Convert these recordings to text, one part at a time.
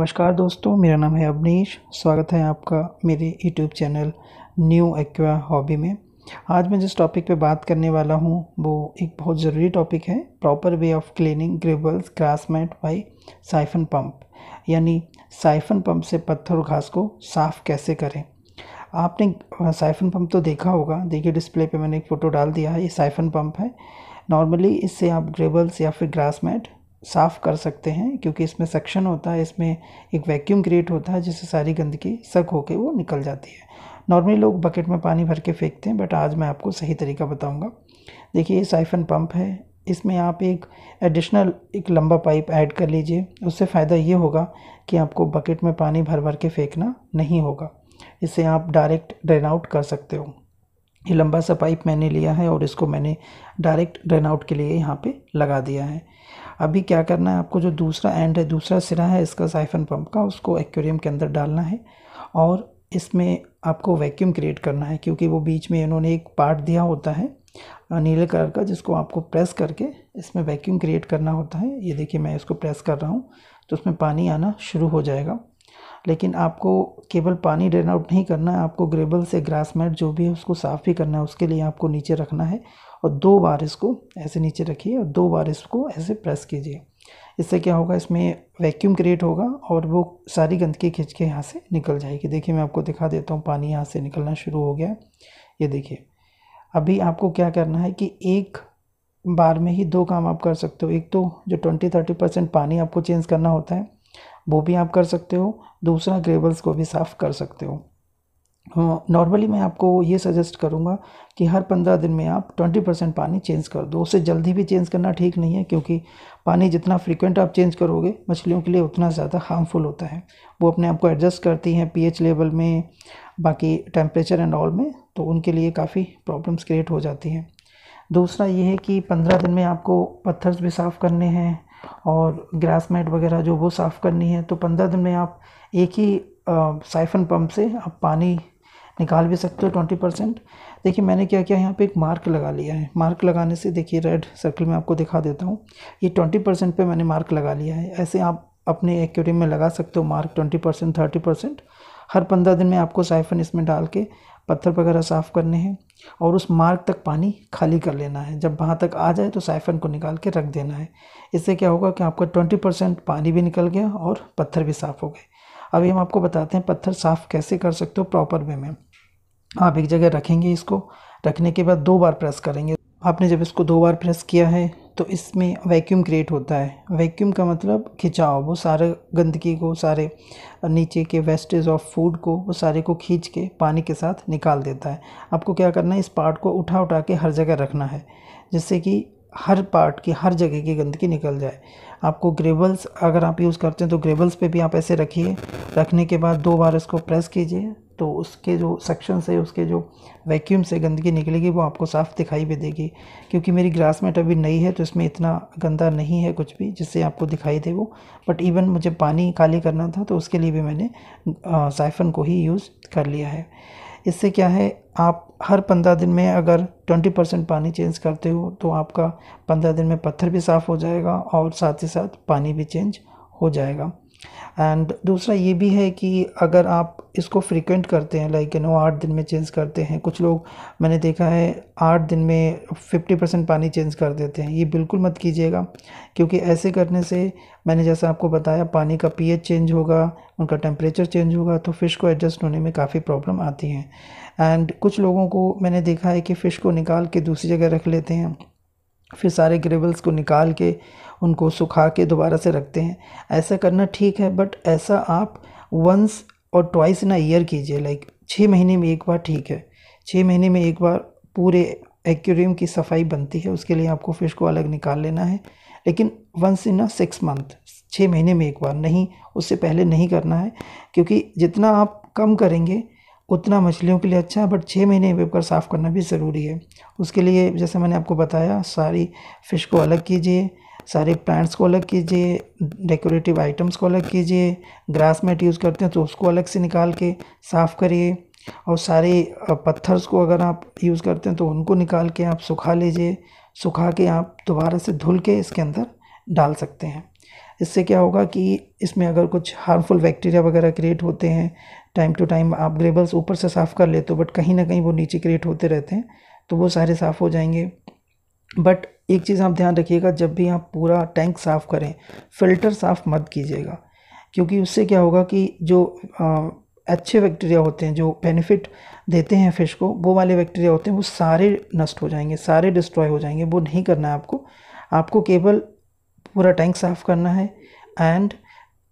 नमस्कार दोस्तों मेरा नाम है अवनीश स्वागत है आपका मेरे YouTube channel new aqua hobby में आज मैं जिस टॉपिक पे बात करने वाला हूँ वो एक बहुत ज़रूरी टॉपिक है proper way of cleaning gravels grass mat by siphon pump यानी साइफन पंप से पत्थर और घास को साफ़ कैसे करें आपने साइफन पंप तो देखा होगा देखिए डिस्प्ले पे मैंने एक फ़ोटो डाल दिया है ये साइफन पंप है नॉर्मली इससे आप ग्रेबल्स या फिर ग्रास मैट साफ़ कर सकते हैं क्योंकि इसमें सक्शन होता है इसमें एक वैक्यूम क्रिएट होता है जिससे सारी गंदगी सक होकर वो निकल जाती है नॉर्मली लोग बकेट में पानी भर के फेंकते हैं बट आज मैं आपको सही तरीका बताऊंगा देखिए ये साइफन पंप है इसमें आप एक एडिशनल एक लंबा पाइप ऐड कर लीजिए उससे फ़ायदा ये होगा कि आपको बकेट में पानी भर भर के फेंकना नहीं होगा इससे आप डायरेक्ट ड्रेन आउट कर सकते हो ये लंबा सा पाइप मैंने लिया है और इसको मैंने डायरेक्ट ड्रेन आउट के लिए यहाँ पे लगा दिया है अभी क्या करना है आपको जो दूसरा एंड है दूसरा सिरा है इसका साइफन पंप का उसको एक्वेरियम के अंदर डालना है और इसमें आपको वैक्यूम क्रिएट करना है क्योंकि वो बीच में इन्होंने एक पार्ट दिया होता है नीले कलर का जिसको आपको प्रेस करके इसमें वैक्यूम क्रिएट करना होता है ये देखिए मैं इसको प्रेस कर रहा हूँ तो उसमें पानी आना शुरू हो जाएगा लेकिन आपको केवल पानी ड्रेन आउट नहीं करना है आपको ग्रेबल से ग्रास मैट जो भी है उसको साफ़ भी करना है उसके लिए आपको नीचे रखना है और दो बार इसको ऐसे नीचे रखिए और दो बार इसको ऐसे प्रेस कीजिए इससे क्या होगा इसमें वैक्यूम क्रिएट होगा और वो सारी गंदगी खींच के यहाँ से निकल जाएगी देखिए मैं आपको दिखा देता हूँ पानी यहाँ से निकलना शुरू हो गया ये देखिए अभी आपको क्या करना है कि एक बार में ही दो काम आप कर सकते हो एक तो जो ट्वेंटी थर्टी परसेंट पानी आपको चेंज करना होता है वो भी आप कर सकते हो दूसरा ग्रेवल्स को भी साफ़ कर सकते हो नॉर्मली हाँ, मैं आपको ये सजेस्ट करूँगा कि हर पंद्रह दिन में आप ट्वेंटी परसेंट पानी चेंज कर दो उससे जल्दी भी चेंज करना ठीक नहीं है क्योंकि पानी जितना फ्रीक्वेंट आप चेंज करोगे मछलियों के लिए उतना ज़्यादा हार्मफुल होता है वो अपने आप को एडजस्ट करती हैं पीएच लेवल में बाकी टेम्परेचर एंड ऑल में तो उनके लिए काफ़ी प्रॉब्लम्स क्रिएट हो जाती हैं दूसरा ये है कि पंद्रह दिन में आपको पत्थर्स भी साफ़ करने हैं और ग्रास मैट वगैरह जो वो साफ़ करनी है तो पंद्रह दिन में आप एक ही साइफन पंप से आप पानी निकाल भी सकते हो ट्वेंटी परसेंट देखिए मैंने क्या किया यहाँ पे एक मार्क लगा लिया है मार्क लगाने से देखिए रेड सर्कल में आपको दिखा देता हूँ ये ट्वेंटी परसेंट पर मैंने मार्क लगा लिया है ऐसे आप अपने एक्वेरियम में लगा सकते हो mark twenty percent thirty percent हर पंद्रह दिन में आपको साइफन इसमें डाल के पत्थर वगैरह साफ़ करने हैं और उस मार्ग तक पानी खाली कर लेना है जब वहाँ तक आ जाए तो साइफन को निकाल के रख देना है इससे क्या होगा कि आपका ट्वेंटी परसेंट पानी भी निकल गया और पत्थर भी साफ़ हो गए अभी हम आपको बताते हैं पत्थर साफ़ कैसे कर सकते हो प्रॉपर वे में आप एक जगह रखेंगे इसको रखने के बाद दो बार प्रेस करेंगे आपने जब इसको दो बार प्रेस किया है तो इसमें वैक्यूम क्रिएट होता है वैक्यूम का मतलब खिंचाव वो सारे गंदगी को सारे नीचे के वेस्टेज ऑफ फूड को वो सारे को खींच के पानी के साथ निकाल देता है आपको क्या करना है इस पार्ट को उठा उठा के हर जगह रखना है जिससे कि हर पार्ट की हर जगह की गंदगी निकल जाए आपको ग्रेबल्स अगर आप यूज़ करते हैं तो ग्रेबल्स पे भी आप ऐसे रखिए रखने के बाद दो बार इसको प्रेस कीजिए तो उसके जो सेक्शन से उसके जो वैक्यूम से गंदगी निकलेगी वो आपको साफ़ दिखाई भी देगी क्योंकि मेरी ग्रास मेट अभी नई है तो इसमें इतना गंदा नहीं है कुछ भी जिससे आपको दिखाई दे वो बट इवन मुझे पानी खाली करना था तो उसके लिए भी मैंने साइफन को ही यूज़ कर लिया है इससे क्या है आप हर पंद्रह दिन में अगर ट्वेंटी परसेंट पानी चेंज करते हो तो आपका पंद्रह दिन में पत्थर भी साफ़ हो जाएगा और साथ ही साथ पानी भी चेंज हो जाएगा एंड दूसरा ये भी है कि अगर आप इसको फ्रिक्वेंट करते हैं लाइक यू नो आठ दिन में चेंज करते हैं कुछ लोग मैंने देखा है आठ दिन में फिफ्टी परसेंट पानी चेंज कर देते हैं ये बिल्कुल मत कीजिएगा क्योंकि ऐसे करने से मैंने जैसा आपको बताया पानी का पीएच चेंज होगा उनका टेम्परेचर चेंज होगा तो फ़िश को एडजस्ट होने में काफ़ी प्रॉब्लम आती है एंड कुछ लोगों को मैंने देखा है कि फ़िश को निकाल के दूसरी जगह रख लेते हैं फिर सारे ग्रेवल्स को निकाल के उनको सुखा के दोबारा से रखते हैं ऐसा करना ठीक है बट ऐसा आप once or twice in year कीजिए लाइक छः महीने में एक बार ठीक है छः महीने में एक बार पूरे एक्वेरियम की सफाई बनती है उसके लिए आपको फ़िश को अलग निकाल लेना है लेकिन once in a six month छः महीने में एक बार नहीं उससे पहले नहीं करना है क्योंकि जितना आप कम करेंगे उतना मछलियों के लिए अच्छा है बट छः महीने में साफ़ करना भी ज़रूरी है उसके लिए जैसे मैंने आपको बताया सारी फ़िश को अलग कीजिए सारे प्लांट्स को अलग कीजिए डेकोरेटिव आइटम्स को अलग कीजिए ग्रास मेट यूज़ करते हैं तो उसको अलग से निकाल के साफ़ करिए और सारे पत्थर्स को अगर आप यूज़ करते हैं तो उनको निकाल के आप सुखा लीजिए सुखा के आप दोबारा से धुल के इसके अंदर डाल सकते हैं इससे क्या होगा कि इसमें अगर कुछ हार्मफुल बैक्टीरिया वगैरह क्रिएट होते हैं टाइम टू टाइम आप ग्रेबल्स ऊपर से साफ़ कर लेते हो बट कहीं ना कहीं वो नीचे क्रिएट होते रहते हैं तो वो सारे साफ़ हो जाएंगे बट एक चीज़ आप ध्यान रखिएगा जब भी आप पूरा टैंक साफ़ करें फ़िल्टर साफ़ मत कीजिएगा क्योंकि उससे क्या होगा कि जो आ, अच्छे बैक्टीरिया होते हैं जो बेनिफिट देते हैं फिश को वो वाले बैक्टीरिया होते हैं वो सारे नष्ट हो जाएंगे सारे डिस्ट्रॉय हो जाएंगे वो नहीं करना है आपको आपको केवल पूरा टैंक साफ़ करना है एंड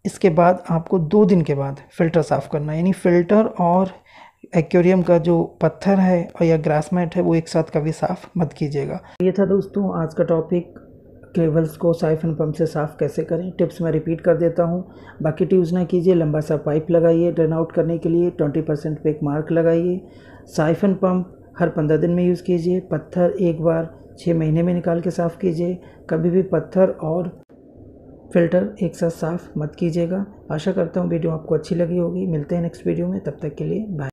इसके बाद आपको दो दिन के बाद फ़िल्टर साफ़ करना यानी फ़िल्टर और एक्वेरियम का जो पत्थर है और या ग्रास मैट है वो एक साथ कभी साफ़ मत कीजिएगा ये था दोस्तों आज का टॉपिक केवल्स को साइफन पंप से साफ़ कैसे करें टिप्स मैं रिपीट कर देता हूँ बाकी ट्यूज़ ना कीजिए लंबा सा पाइप लगाइए ड्रेन आउट करने के लिए ट्वेंटी परसेंट पे एक मार्क लगाइए साइफन पंप हर पंद्रह दिन में यूज़ कीजिए पत्थर एक बार छः महीने में निकाल के साफ़ कीजिए कभी भी पत्थर और फ़िल्टर एक साथ साफ़ मत कीजिएगा आशा करता हूँ वीडियो आपको अच्छी लगी होगी मिलते हैं नेक्स्ट वीडियो में तब तक के लिए बाय